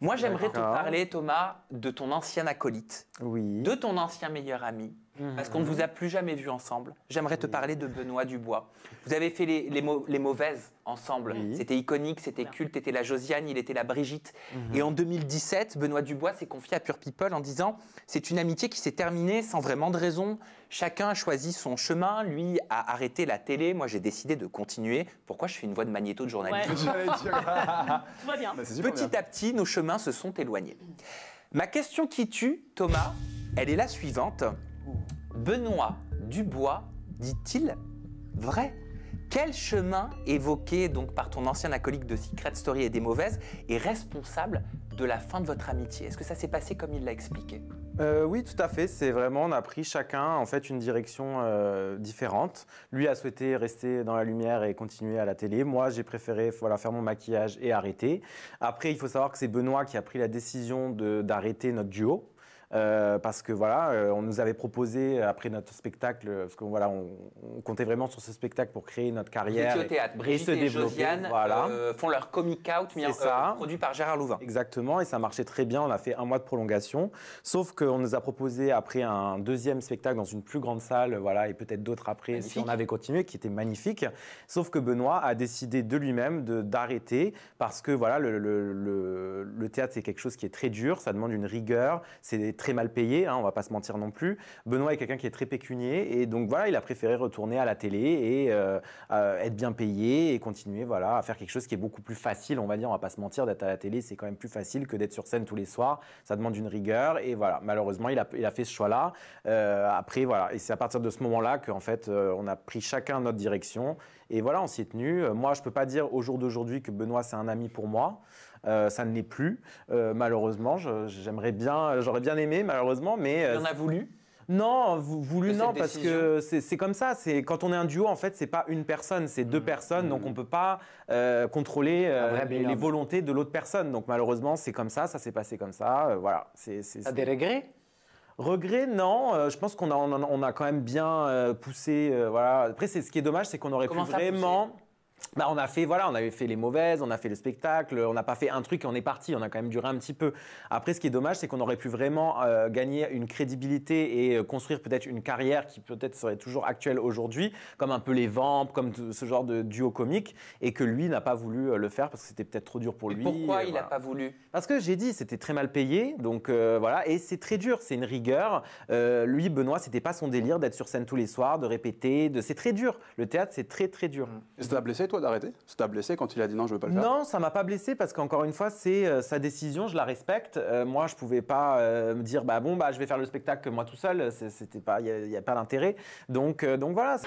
Moi, j'aimerais te parler, Thomas, de ton ancien acolyte, oui. de ton ancien meilleur ami, Mmh, parce mmh, qu'on ne vous mmh. a plus jamais vus ensemble. J'aimerais te parler de Benoît Dubois. Vous avez fait les, mauvaises ensemble. C'était iconique, c'était culte, était la Josiane, il était la Brigitte. Et en 2017, Benoît Dubois s'est confié à Pure People en disant C'est une amitié qui s'est terminée sans vraiment de raison. Chacun a choisi son chemin. Lui a arrêté la télé. Moi, j'ai décidé de continuer. Pourquoi je fais une voix de magnéto de journaliste bah, petit à petit, nos chemins se sont éloignés. Ma question qui tue, Thomas, elle est la suivante. Benoît Dubois dit-il vrai Quel chemin évoqué donc par ton ancien acolyte de Secret Story et des mauvaises est responsable de la fin de votre amitié Est-ce que ça s'est passé comme il l'a expliqué euh, oui, tout à fait. C'est vraiment, on a pris chacun en fait une direction euh, différente. Lui a souhaité rester dans la lumière et continuer à la télé. Moi, j'ai préféré voilà, faire mon maquillage et arrêter. Après, il faut savoir que c'est Benoît qui a pris la décision d'arrêter notre duo euh, parce que voilà, euh, on nous avait proposé après notre spectacle, parce qu'on voilà, on, comptait vraiment sur ce spectacle pour créer notre carrière. Vous au théâtre, Brigitte et, Josiane voilà. Euh, font leur comic out, produit par Gérard Louvain. Exactement, et ça marchait très bien. On a fait un mois de prolongation, sauf qu'on nous a proposé après un deuxième spectacle dans une plus grande salle, voilà, et peut-être d'autres après si on avait continué, qui était magnifique. Sauf que Benoît a décidé de lui-même d'arrêter parce que voilà, le, le théâtre c'est quelque chose qui est très dur, ça demande une rigueur, c'est très mal payé, hein, on va pas se mentir non plus. Benoît est quelqu'un qui est très pécunier et donc voilà, il a préféré retourner à la télé et euh, euh, être bien payé et continuer voilà à faire quelque chose qui est beaucoup plus facile, on va dire, on va pas se mentir, d'être à la télé, c'est quand même plus facile que d'être sur scène tous les soirs. Ça demande une rigueur et voilà, malheureusement, il a, il a fait ce choix-là. Euh, après voilà, et c'est à partir de ce moment-là qu'en fait, on a pris chacun notre direction et voilà, on s'y est tenu. Moi, je peux pas dire au jour d'aujourd'hui que Benoît c'est un ami pour moi. Euh, ça ne l'est plus, euh, malheureusement. J'aimerais bien, j'aurais bien aimé, malheureusement, mais. Il en euh, a voulu. Non, voulu non, parce que c'est comme ça. C'est quand on est un duo, en fait, c'est pas une personne, c'est deux mmh. personnes. Donc mmh. on peut pas contrôler les, volontés de l'autre personne. Donc malheureusement, c'est comme ça, ça s'est passé comme ça. voilà. C'est. des regrets Regrets, non. je pense qu'on a, on a, quand même bien poussé. Après, c'est ce qui est dommage, c'est qu'on aurait pu vraiment. Bah, on a fait voilà, on avait fait les mauvaises, on a fait le spectacle, on n'a pas fait un truc et on est parti, on a quand même duré un petit peu. Après, ce qui est dommage, c'est qu'on aurait pu vraiment euh, gagner une crédibilité et euh, construire peut-être une carrière qui peut-être serait toujours actuelle aujourd'hui, comme un peu les vampes comme ce genre de duo comique, et que lui n'a pas voulu euh, le faire parce que c'était peut-être trop dur pour lui. Pourquoi il n'a pas voulu Parce que j'ai dit, c'était très mal payé, donc voilà, et c'est très dur, c'est une rigueur. lui, Benoît, c'était pas son délire d'être sur scène tous les soirs, de répéter, de c'est très dur. Le théâtre, c'est très très dur. Ça blessé toi, d'arrêter Ça t'a blessé quand il a dit non, je veux pas le faire Non, ça m'a pas blessé parce qu'encore une fois, c'est euh, sa décision, je la respecte. Euh, moi, je pouvais pas euh, me dire, bah bon, bah je vais faire le spectacle moi tout seul. C'était pas, il n'y a pas d'intérêt. Donc, donc voilà.